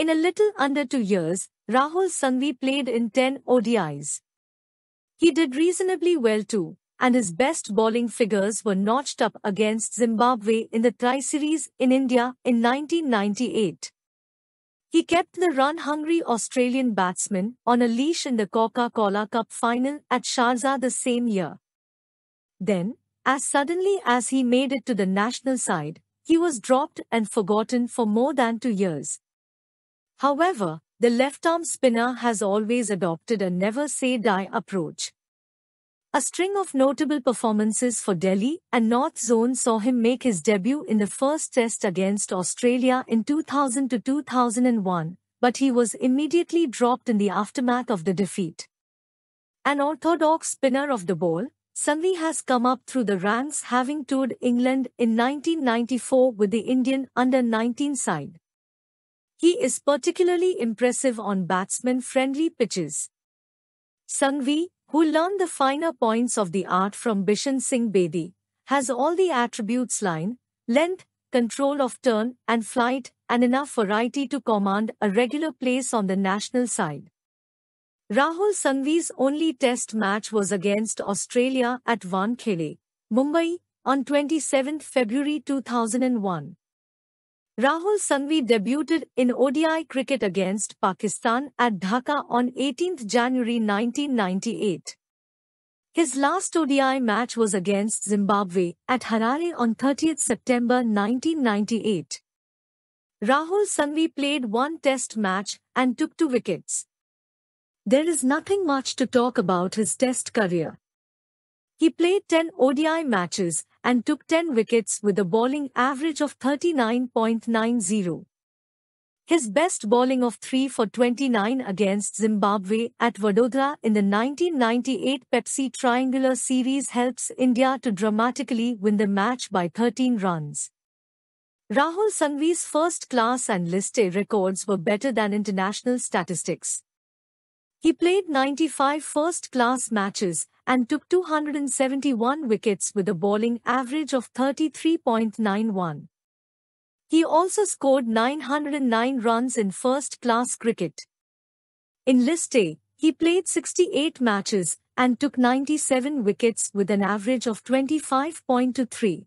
In a little under two years, Rahul Sangvi played in 10 ODIs. He did reasonably well too, and his best bowling figures were notched up against Zimbabwe in the Tri-Series in India in 1998. He kept the run-hungry Australian batsman on a leash in the Coca-Cola Cup final at Sharjah the same year. Then, as suddenly as he made it to the national side, he was dropped and forgotten for more than two years, However, the left-arm spinner has always adopted a never-say-die approach. A string of notable performances for Delhi and North Zone saw him make his debut in the first test against Australia in 2000 to 2001, but he was immediately dropped in the aftermath of the defeat. An orthodox spinner of the ball, Sanvi has come up through the ranks having toured England in 1994 with the Indian under-19 side. He is particularly impressive on batsman-friendly pitches. Sangvi, who learned the finer points of the art from Bishan Singh Bedi, has all the attributes line, length, control of turn and flight and enough variety to command a regular place on the national side. Rahul Sangvi's only test match was against Australia at Wankhede, Mumbai, on 27 February 2001. Rahul Sangvi debuted in ODI cricket against Pakistan at Dhaka on 18 January 1998. His last ODI match was against Zimbabwe at Harare on 30 September 1998. Rahul Sangvi played one test match and took two wickets. There is nothing much to talk about his test career. He played 10 ODI matches and took 10 wickets with a bowling average of 39.90. His best bowling of 3 for 29 against Zimbabwe at Vadodara in the 1998 Pepsi Triangular Series helps India to dramatically win the match by 13 runs. Rahul Sangvi's first class and list A records were better than international statistics. He played 95 first class matches and took 271 wickets with a bowling average of 33.91. He also scored 909 runs in first-class cricket. In List A, he played 68 matches and took 97 wickets with an average of 25.23.